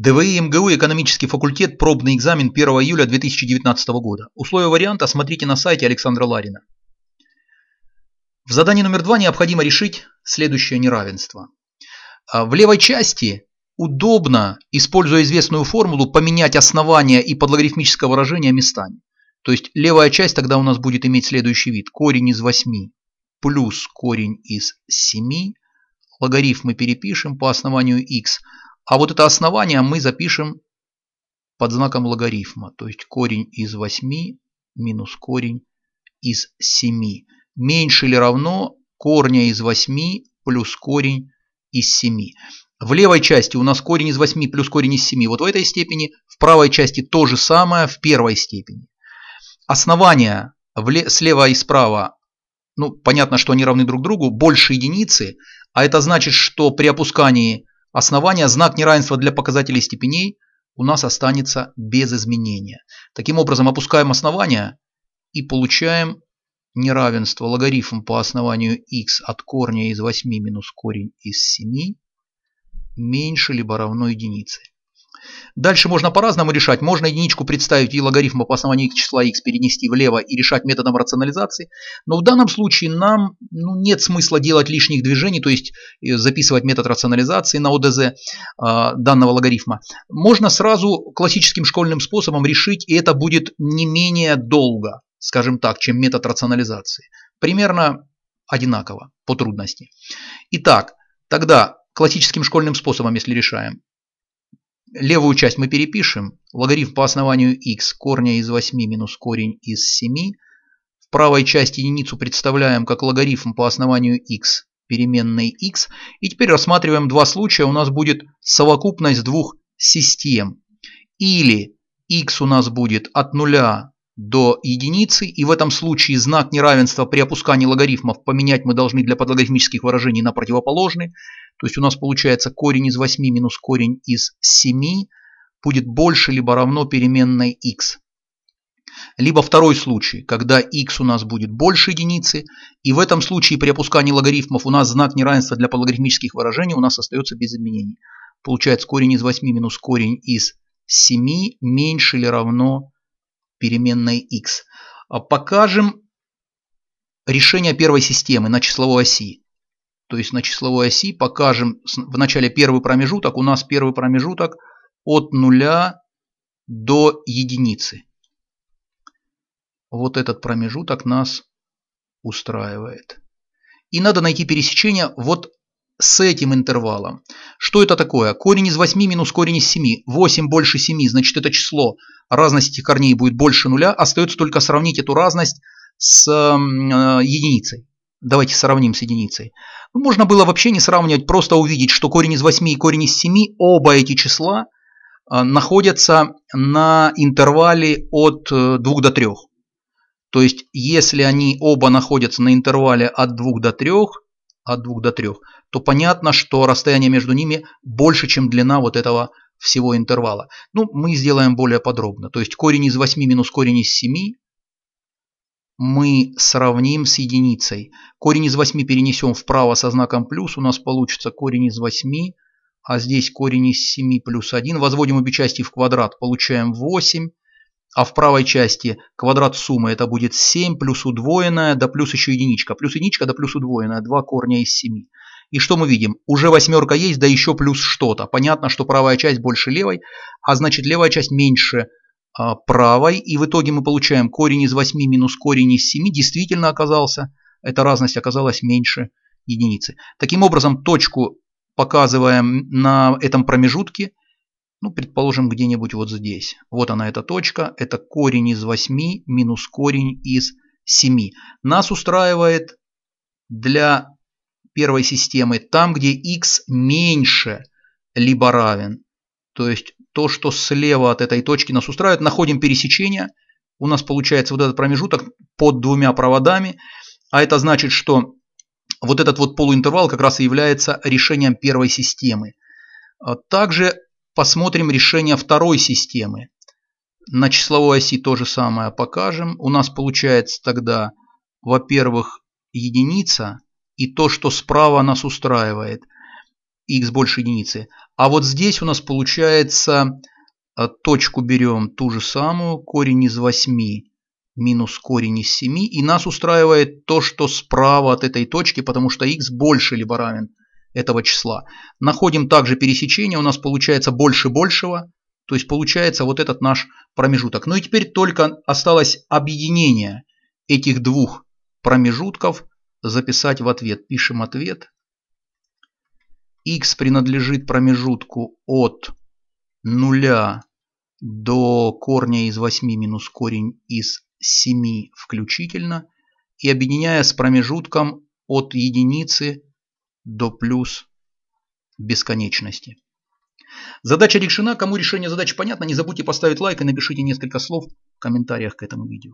ДВИ МГУ экономический факультет, пробный экзамен 1 июля 2019 года. Условия варианта смотрите на сайте Александра Ларина. В задании номер два необходимо решить следующее неравенство. А, в левой части удобно, используя известную формулу, поменять основание и подлогарифмическое выражение местами. То есть левая часть тогда у нас будет иметь следующий вид. Корень из 8 плюс корень из 7. Логарифм мы перепишем по основанию x а вот это основание мы запишем под знаком логарифма, то есть корень из 8 минус корень из 7. Меньше или равно корня из 8 плюс корень из 7. В левой части у нас корень из 8 плюс корень из 7 вот в этой степени, в правой части то же самое в первой степени. Основания слева и справа, ну понятно, что они равны друг другу, больше единицы, а это значит, что при опускании Основание, знак неравенства для показателей степеней у нас останется без изменения. Таким образом, опускаем основание и получаем неравенство логарифм по основанию x от корня из 8 минус корень из 7 меньше либо равно единице. Дальше можно по-разному решать. Можно единичку представить и логарифма по основанию числа x перенести влево и решать методом рационализации. Но в данном случае нам ну, нет смысла делать лишних движений, то есть э, записывать метод рационализации на ОДЗ э, данного логарифма. Можно сразу классическим школьным способом решить, и это будет не менее долго, скажем так, чем метод рационализации. Примерно одинаково по трудности. Итак, тогда классическим школьным способом, если решаем. Левую часть мы перепишем. Логарифм по основанию x корня из 8 минус корень из 7. В правой части единицу представляем как логарифм по основанию x переменной x. И теперь рассматриваем два случая. У нас будет совокупность двух систем. Или x у нас будет от 0 до единицы, и в этом случае знак неравенства при опускании логарифмов поменять мы должны для подлогарифмических выражений на противоположный. То есть у нас получается корень из 8 минус корень из 7 будет больше либо равно переменной x. Либо второй случай, когда x у нас будет больше единицы, и в этом случае при опускании логарифмов у нас знак неравенства для подлогарифмических выражений у нас остается без изменений. Получается корень из 8 минус корень из 7 меньше или равно переменной x. А покажем решение первой системы на числовой оси. То есть на числовой оси покажем в начале первый промежуток. У нас первый промежуток от 0 до единицы. Вот этот промежуток нас устраивает. И надо найти пересечение вот с этим интервалом. Что это такое? Корень из 8 минус корень из 7. 8 больше 7, значит это число. Разность этих корней будет больше нуля. Остается только сравнить эту разность с э, единицей. Давайте сравним с единицей. Ну, можно было вообще не сравнивать, просто увидеть, что корень из 8 и корень из 7, оба эти числа э, находятся на интервале от э, 2 до 3. То есть, если они оба находятся на интервале от 2 до 3, от 2 до 3, то понятно, что расстояние между ними больше, чем длина вот этого всего интервала. Ну, мы сделаем более подробно. То есть корень из 8 минус корень из 7 мы сравним с единицей. Корень из 8 перенесем вправо со знаком плюс, у нас получится корень из 8, а здесь корень из 7 плюс 1. Возводим обе части в квадрат, получаем 8 а в правой части квадрат суммы это будет 7 плюс удвоенная, да плюс еще единичка. Плюс единичка, да плюс удвоенная, два корня из 7. И что мы видим? Уже восьмерка есть, да еще плюс что-то. Понятно, что правая часть больше левой, а значит левая часть меньше а, правой. И в итоге мы получаем корень из 8 минус корень из 7 действительно оказался, эта разность оказалась меньше единицы. Таким образом, точку показываем на этом промежутке – ну, предположим, где-нибудь вот здесь. Вот она эта точка. Это корень из 8 минус корень из 7. Нас устраивает для первой системы там, где x меньше либо равен. То есть то, что слева от этой точки нас устраивает. Находим пересечение. У нас получается вот этот промежуток под двумя проводами. А это значит, что вот этот вот полуинтервал как раз и является решением первой системы. А также Посмотрим решение второй системы. На числовой оси то же самое покажем. У нас получается тогда, во-первых, единица и то, что справа нас устраивает, x больше единицы. А вот здесь у нас получается, э, точку берем ту же самую, корень из 8 минус корень из 7. И нас устраивает то, что справа от этой точки, потому что x больше либо равен этого числа. Находим также пересечение, у нас получается больше большего, то есть получается вот этот наш промежуток. Ну и теперь только осталось объединение этих двух промежутков записать в ответ. Пишем ответ. x принадлежит промежутку от 0 до корня из 8 минус корень из 7 включительно. И объединяя с промежутком от единицы до плюс бесконечности. Задача решена. Кому решение задачи понятно, не забудьте поставить лайк и напишите несколько слов в комментариях к этому видео.